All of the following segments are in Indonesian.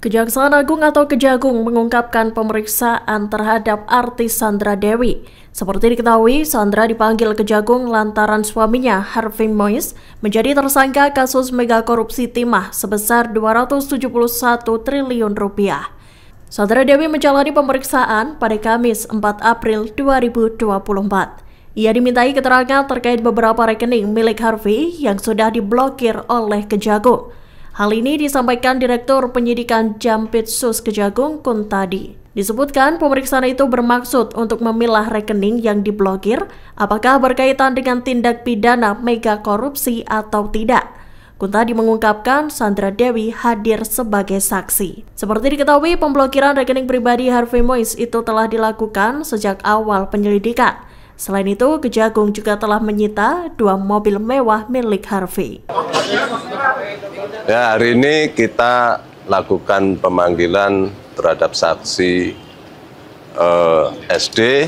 Kejaksaan Agung atau Kejagung mengungkapkan pemeriksaan terhadap artis Sandra Dewi. Seperti diketahui, Sandra dipanggil Kejagung lantaran suaminya, Harvey Mois, menjadi tersangka kasus megakorupsi timah sebesar 271 triliun rupiah. Sandra Dewi menjalani pemeriksaan pada Kamis 4 April 2024. Ia dimintai keterangan terkait beberapa rekening milik Harvey yang sudah diblokir oleh Kejagung. Hal ini disampaikan Direktur Penyidikan Jampitsus Kejagung Kuntadi. Disebutkan pemeriksaan itu bermaksud untuk memilah rekening yang diblokir apakah berkaitan dengan tindak pidana mega korupsi atau tidak. Kuntadi mengungkapkan Sandra Dewi hadir sebagai saksi. Seperti diketahui, pemblokiran rekening pribadi Harvey Moise itu telah dilakukan sejak awal penyelidikan. Selain itu, Kejagung juga telah menyita dua mobil mewah milik Harvey. Ya, hari ini kita lakukan pemanggilan terhadap saksi eh, SD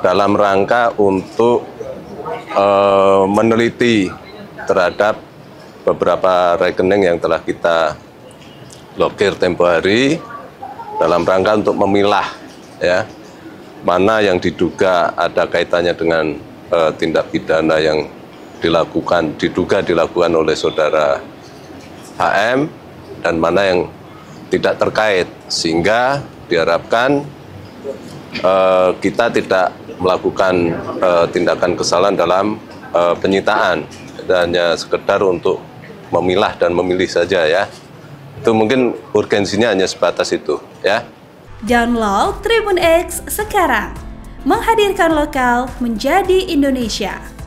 dalam rangka untuk eh, meneliti terhadap beberapa rekening yang telah kita blokir tempo hari dalam rangka untuk memilah ya mana yang diduga ada kaitannya dengan eh, tindak pidana yang dilakukan diduga dilakukan oleh saudara HM dan mana yang tidak terkait sehingga diharapkan uh, kita tidak melakukan uh, tindakan kesalahan dalam uh, penyitaan dan hanya sekedar untuk memilah dan memilih saja ya itu mungkin urgensinya hanya sebatas itu ya download Tribun X sekarang menghadirkan lokal menjadi Indonesia